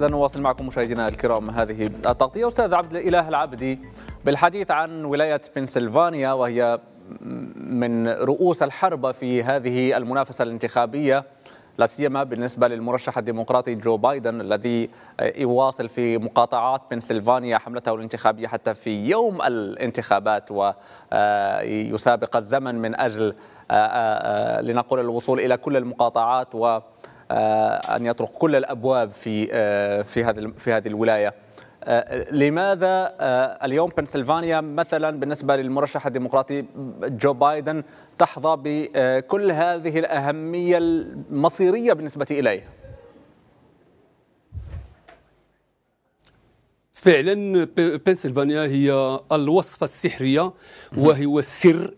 إذا نواصل معكم مشاهدينا الكرام هذه التغطية أستاذ عبد الإله العبدي بالحديث عن ولاية بنسلفانيا وهي من رؤوس الحربة في هذه المنافسة الانتخابية لا سيما بالنسبة للمرشح الديمقراطي جو بايدن الذي يواصل في مقاطعات بنسلفانيا حملته الانتخابية حتى في يوم الانتخابات ويسابق الزمن من أجل لنقول الوصول إلى كل المقاطعات و آه، ان يطرق كل الابواب في آه، في هذه في هذه الولايه آه، لماذا اليوم بنسلفانيا مثلا بالنسبه للمرشح الديمقراطي جو بايدن تحظى بكل هذه الاهميه المصيريه بالنسبه اليه؟ فعلا بنسلفانيا هي الوصفه السحريه وهو السر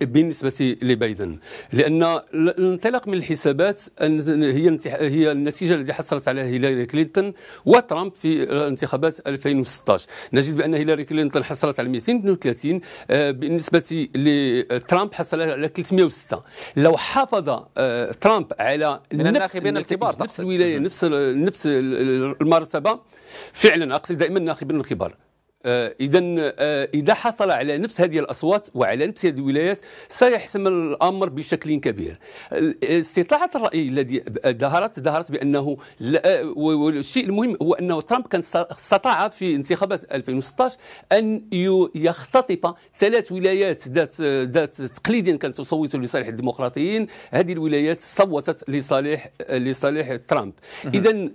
بالنسبه لبايدن لان الانطلاق من الحسابات هي هي النتيجه التي حصلت عليها هيلاري كلينتون وترامب في انتخابات 2016 نجد بان هيلاري كلينتون حصلت على 232 آه، بالنسبه لترامب حصل على 306 لو حافظ آه، ترامب على من الكبار نفس الولايه نفس نفس المرتبه فعلا اقصد دائما ناخذ من الكبار آه، اذا آه، اذا حصل على نفس هذه الاصوات وعلى نفس هذه الولايات سيحسم الامر بشكل كبير آه، استطلاعات الراي الذي ظهرت ظهرت بانه والشيء المهم هو انه ترامب كان استطاع في انتخابات 2016 ان يختطف ثلاث ولايات ذات ذات تقليديا كانت تصوت لصالح الديمقراطيين هذه الولايات صوتت لصالح لصالح ترامب اذا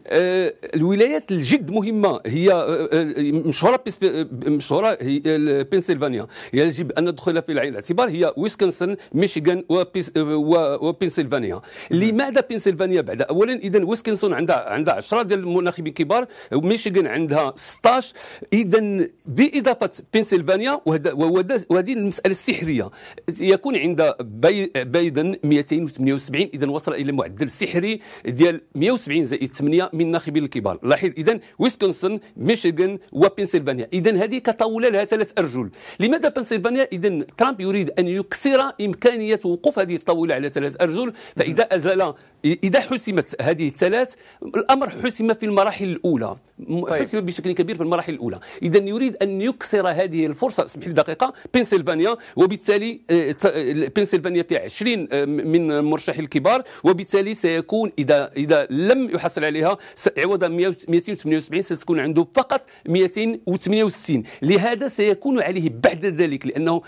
الولايات الجد مهمه هي مشهوره مشهوره هي بنسلفانيا يجب ان ندخلها في العين الاعتبار هي ويسكنسن ميشيغان وبنسلفانيا لماذا بنسلفانيا بعد اولا اذا ويسكنسن عندها عندها 10 ديال المناخبين كبار ميشيغان عندها 16 اذا باضافه بنسلفانيا وهذه المساله السحريه يكون عند بايدن 278 اذا وصل الى معدل سحري ديال 170 زائد 8 من الناخبين الكبار لاحظ اذا ويسكنسن ميشيغان وبنسلفانيا اذا اذا هذه كطاوله لها ثلاث ارجل لماذا بنسلفانيا اذا ترامب يريد ان يكسر امكانيه وقوف هذه الطاوله على ثلاث ارجل فاذا ازال اذا حسمت هذه الثلاث الامر حسم في المراحل الاولى طيب. حسم بشكل كبير في المراحل الاولى اذا يريد ان يكسر هذه الفرصه اسمح لي دقيقه بنسلفانيا وبالتالي بنسلفانيا فيها 20 من المرشحين الكبار وبالتالي سيكون اذا اذا لم يحصل عليها عوض 278 ستكون عنده فقط 268 لهذا سيكون عليه بعد ذلك لانه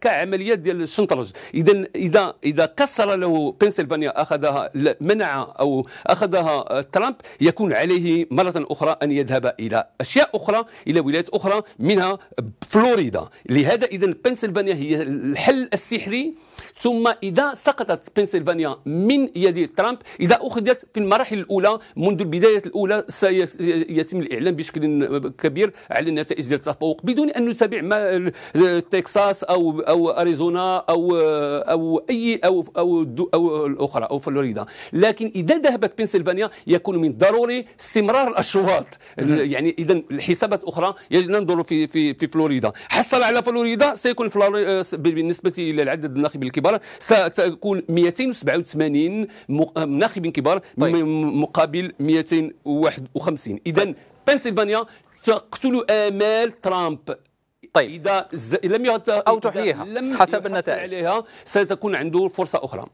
كعمليه ديال الشنطرج اذا اذا اذا كسر له بنسلفانيا أوكرانيا أخذها منع أو أخذها آه، ترامب يكون عليه مرة أخرى أن يذهب إلى أشياء أخرى إلى ولايات أخرى منها فلوريدا لهذا إذا بنسلفانيا هي الحل السحري ثم إذا سقطت بنسلفانيا من يد ترامب إذا أخذت في المراحل الأولى منذ البداية الأولى سيتم الإعلان بشكل كبير على النتائج ديال التفوق بدون أن نتابع ما تكساس أو أو أريزونا أو أو أي أو أو, أو الأخرى أو فلوريدا لكن إذا ذهبت بنسلفانيا يكون من ضروري استمرار الأشواط يعني إذا الحسابات أخرى يجب ننظر في في في فلوريدا حصل على فلوريدا سيكون فلوريدا بالنسبة إلى العدد الناخب الكبار ستكون 287 ناخبين كبار طيب. مقابل 251 اذا طيب. بنسلفانيا تقتل امال ترامب طيب اذا ز... لم يهت... او تحييها حسب النتائج عليها ستكون عنده فرصه اخرى